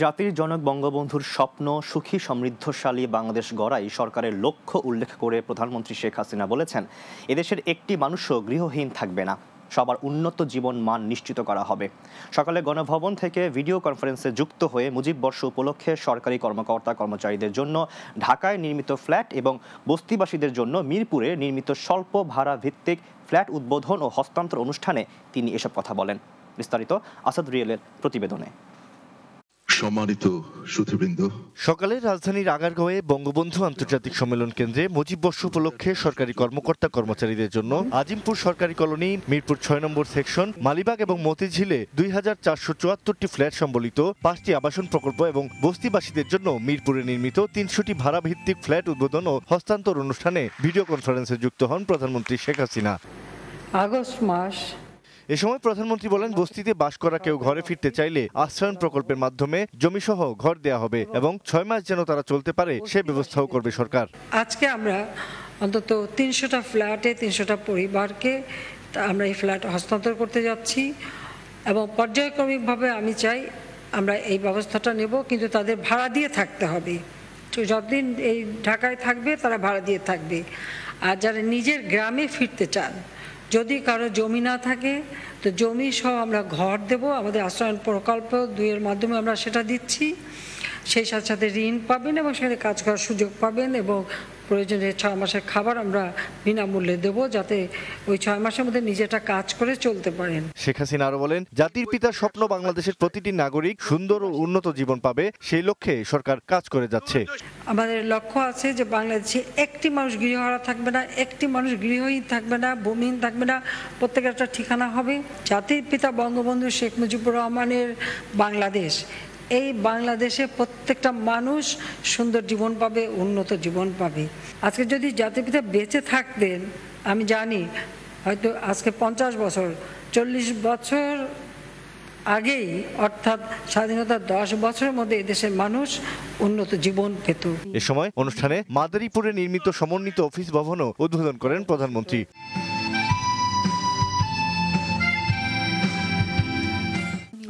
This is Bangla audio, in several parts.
জাতির জনক বঙ্গবন্ধুর স্বপ্ন সুখী সমৃদ্ধশালী বাংলাদেশ গড়াই সরকারের লক্ষ্য উল্লেখ করে প্রধানমন্ত্রী শেখ হাসিনা বলেছেন এদেশের একটি মানুষও গৃহহীন থাকবে না সবার উন্নত জীবন মান নিশ্চিত করা হবে সকালে গণভবন থেকে ভিডিও কনফারেন্সে যুক্ত হয়ে মুজিব বর্ষ উপলক্ষে সরকারি কর্মকর্তা কর্মচারীদের জন্য ঢাকায় নির্মিত ফ্ল্যাট এবং বস্তিবাসীদের জন্য মিরপুরে নির্মিত স্বল্প ভাড়া ভিত্তিক ফ্ল্যাট উদ্বোধন ও হস্তান্তর অনুষ্ঠানে তিনি এসব কথা বলেন বিস্তারিত আসাদ রিয়েলের প্রতিবেদনে সম্মানিত সুধীবৃন্দ সকালে রাজধানীর আগারগাঁওয়ে বঙ্গবন্ধু আন্তর্জাতিক সম্মেলন কেন্দ্রে মুজিব বর্ষ উপলক্ষে সরকারি কর্মকর্তা কর্মচারীদের জন্য আজিমপুর সরকারি কলোনি মিরপুর ছয় নম্বর সেকশন মালিবাগ এবং মতিঝিলে দুই হাজার চারশো চুয়াত্তরটি ফ্ল্যাট সম্বলিত পাঁচটি আবাসন প্রকল্প এবং বস্তিবাসীদের জন্য মিরপুরে নির্মিত তিনশোটি ভাড়াভিত্তিক ফ্ল্যাট উদ্বোধন ও হস্তান্তর অনুষ্ঠানে ভিডিও কনফারেন্সে যুক্ত হন প্রধানমন্ত্রী শেখ হাসিনা আগস্ট মাস এ সময় প্রধানমন্ত্রী বলেন বস্তিতে বাস করা কেউ ঘরে ফিরতে চাইলে আশ্রয়ন প্রকল্পের মাধ্যমে জমিসহ ঘর দেয়া হবে এবং ছয় মাস যেন তারা চলতে পারে সে ব্যবস্থাও করবে সরকার আজকে আমরা অন্তত তিনশোটা ফ্ল্যাটে তিনশোটা পরিবারকে আমরা এই ফ্ল্যাট হস্তান্তর করতে যাচ্ছি এবং পর্যায়ক্রমিকভাবে আমি চাই আমরা এই ব্যবস্থাটা নেব কিন্তু তাদের ভাড়া দিয়ে থাকতে হবে যতদিন এই ঢাকায় থাকবে তারা ভাড়া দিয়ে থাকবে আর যারা নিজের গ্রামে ফিরতে চান যদি কারো জমি না থাকে তো জমি সহ আমরা ঘর দেব আমাদের আশ্রয়ন প্রকল্প দুইয়ের মাধ্যমে আমরা সেটা দিচ্ছি সেই সাথে সাথে ঋণ পাবেন এবং সেখানে কাজ করার সুযোগ পাবেন এবং প্রয়োজনে ছয় মাসের খাবার আমরা বিনামূল্যে দেব যাতে ওই ছয় মাসের মধ্যে নিজেটা কাজ করে চলতে পারেন শেখ হাসিনা আরো বলেন জাতির পিতার স্বপ্ন বাংলাদেশের প্রতিটি নাগরিক সুন্দর ও উন্নত জীবন পাবে সেই লক্ষ্যে সরকার কাজ করে যাচ্ছে আমাদের লক্ষ্য আছে যে বাংলাদেশে একটি মানুষ গৃহহারা থাকবে না একটি মানুষ গৃহহীন থাকবে না ভূমিহীন থাকবে না প্রত্যেকের একটা ঠিকানা হবে জাতির পিতা বঙ্গবন্ধু শেখ মুজিবুর রহমানের বাংলাদেশ এই বাংলাদেশে প্রত্যেকটা মানুষ সুন্দর জীবন পাবে উন্নত জীবন পাবে আজকে যদি জাতিপিতা বেঁচে থাকতেন আমি জানি হয়তো আজকে পঞ্চাশ বছর চল্লিশ বছর আগেই অর্থাৎ স্বাধীনতার দশ বছরের মধ্যে এদেশের মানুষ উন্নত জীবন পেত এ সময় অনুষ্ঠানে মাদারীপুরে নির্মিত সমন্বিত অফিস ভবনও উদ্বোধন করেন প্রধানমন্ত্রী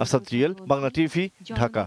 असद जियल बांग्ला टीवी ढाका